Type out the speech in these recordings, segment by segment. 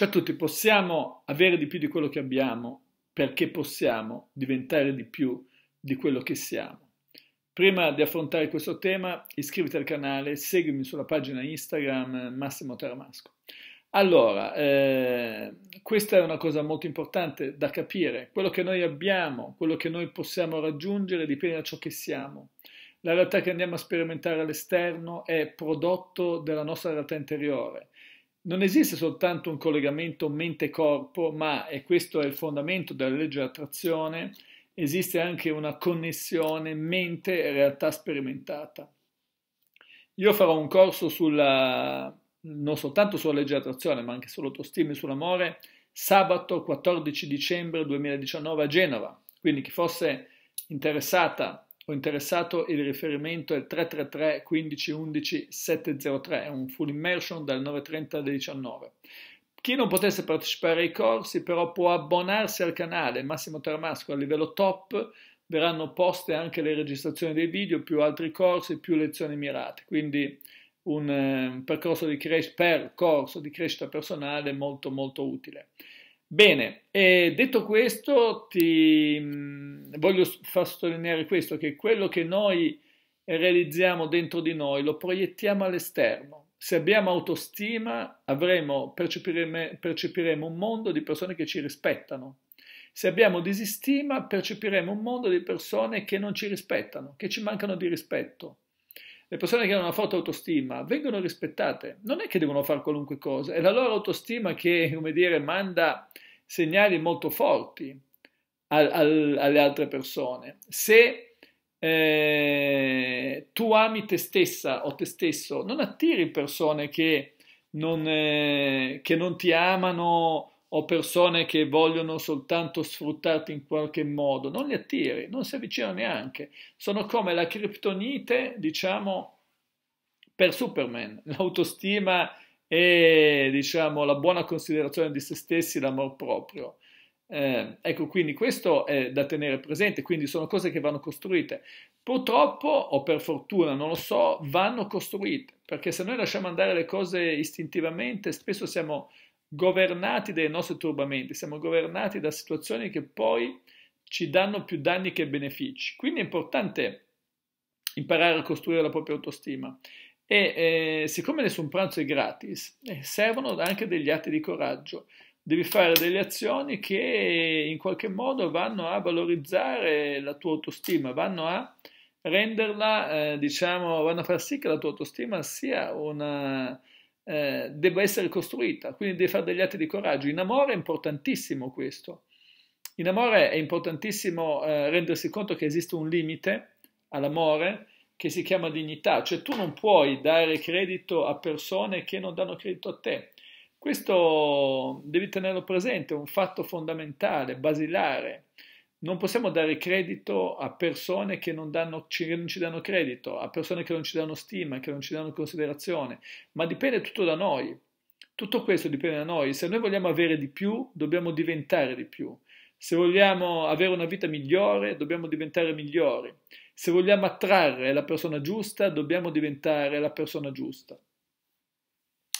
Cioè tutti possiamo avere di più di quello che abbiamo perché possiamo diventare di più di quello che siamo. Prima di affrontare questo tema, iscriviti al canale, seguimi sulla pagina Instagram Massimo Taramasco. Allora, eh, questa è una cosa molto importante da capire. Quello che noi abbiamo, quello che noi possiamo raggiungere dipende da ciò che siamo. La realtà che andiamo a sperimentare all'esterno è prodotto della nostra realtà interiore. Non esiste soltanto un collegamento mente-corpo, ma, e questo è il fondamento della legge dell'attrazione, esiste anche una connessione mente-realtà sperimentata. Io farò un corso sulla, non soltanto sulla legge dell'attrazione, ma anche sull'autostima e sull'amore, sabato 14 dicembre 2019 a Genova. Quindi chi fosse interessata o interessato il riferimento è il 333 15 11 703, è un full immersion dal 9.30 alle 19. Chi non potesse partecipare ai corsi però può abbonarsi al canale Massimo Tarmasco a livello top, verranno poste anche le registrazioni dei video, più altri corsi, più lezioni mirate, quindi un, eh, percorso di crescita per di crescita personale molto molto utile. Bene, detto questo, ti mm, voglio far sottolineare questo, che quello che noi realizziamo dentro di noi lo proiettiamo all'esterno. Se abbiamo autostima, avremo, percepiremo, percepiremo un mondo di persone che ci rispettano. Se abbiamo disistima, percepiremo un mondo di persone che non ci rispettano, che ci mancano di rispetto. Le persone che hanno una forte autostima vengono rispettate, non è che devono fare qualunque cosa, è la loro autostima che, come dire, manda segnali molto forti al, al, alle altre persone. Se eh, tu ami te stessa o te stesso, non attiri persone che non, eh, che non ti amano o persone che vogliono soltanto sfruttarti in qualche modo, non li attiri, non si avvicinano neanche. Sono come la criptonite, diciamo, per Superman, l'autostima e diciamo la buona considerazione di se stessi, l'amor proprio. Eh, ecco, quindi questo è da tenere presente, quindi sono cose che vanno costruite. Purtroppo, o per fortuna, non lo so, vanno costruite, perché se noi lasciamo andare le cose istintivamente, spesso siamo governati dai nostri turbamenti, siamo governati da situazioni che poi ci danno più danni che benefici. Quindi è importante imparare a costruire la propria autostima e eh, siccome nessun pranzo è gratis, eh, servono anche degli atti di coraggio. Devi fare delle azioni che in qualche modo vanno a valorizzare la tua autostima, vanno a renderla, eh, diciamo, vanno a far sì che la tua autostima sia una, eh, debba essere costruita, quindi devi fare degli atti di coraggio. In amore è importantissimo questo. In amore è importantissimo eh, rendersi conto che esiste un limite all'amore che si chiama dignità, cioè tu non puoi dare credito a persone che non danno credito a te. Questo devi tenerlo presente, è un fatto fondamentale, basilare. Non possiamo dare credito a persone che non, danno, che non, ci danno credito, a persone che non ci danno stima, che non ci danno considerazione, ma dipende tutto da noi. Tutto questo dipende da noi. Se noi vogliamo avere di più, dobbiamo diventare di più. Se vogliamo avere una vita migliore, dobbiamo diventare migliori. Se vogliamo attrarre la persona giusta, dobbiamo diventare la persona giusta.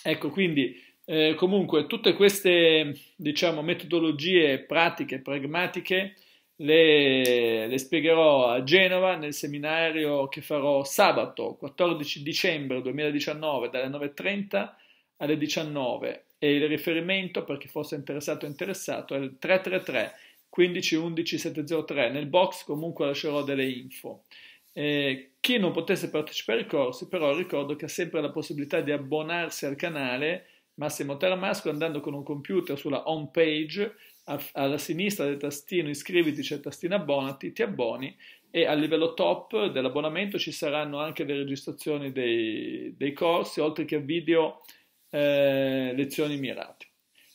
Ecco, quindi eh, comunque tutte queste diciamo, metodologie pratiche, pragmatiche, le, le, spiegherò a Genova nel seminario che farò sabato 14 dicembre 2019 dalle 9.30 alle 19 e il riferimento per chi fosse interessato o interessato è il 333 15-11-703. Nel box comunque lascerò delle info. Eh, chi non potesse partecipare ai corsi, però ricordo che ha sempre la possibilità di abbonarsi al canale Massimo Taramasco andando con un computer sulla home page a, alla sinistra del tastino iscriviti c'è il tastino abbonati, ti abboni e a livello top dell'abbonamento ci saranno anche le registrazioni dei, dei corsi oltre che video eh, lezioni mirate.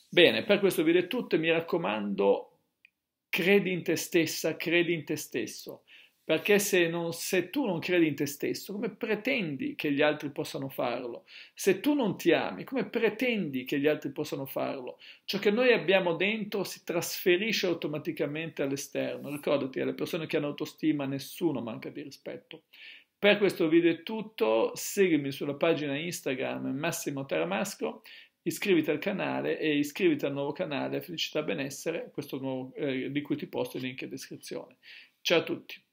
Bene, per questo video è tutto mi raccomando credi in te stessa, credi in te stesso. Perché se, non, se, tu non credi in te stesso, come pretendi che gli altri possano farlo? Se tu non ti ami, come pretendi che gli altri possano farlo? Ciò che noi abbiamo dentro si trasferisce automaticamente all'esterno. Ricordati, alle persone che hanno autostima nessuno manca di rispetto. Per questo video è tutto, seguimi sulla pagina Instagram Massimo Taramasco iscriviti al canale e iscriviti al nuovo canale Felicità Benessere, questo nuovo, eh, di cui ti posto il link in descrizione. Ciao a tutti!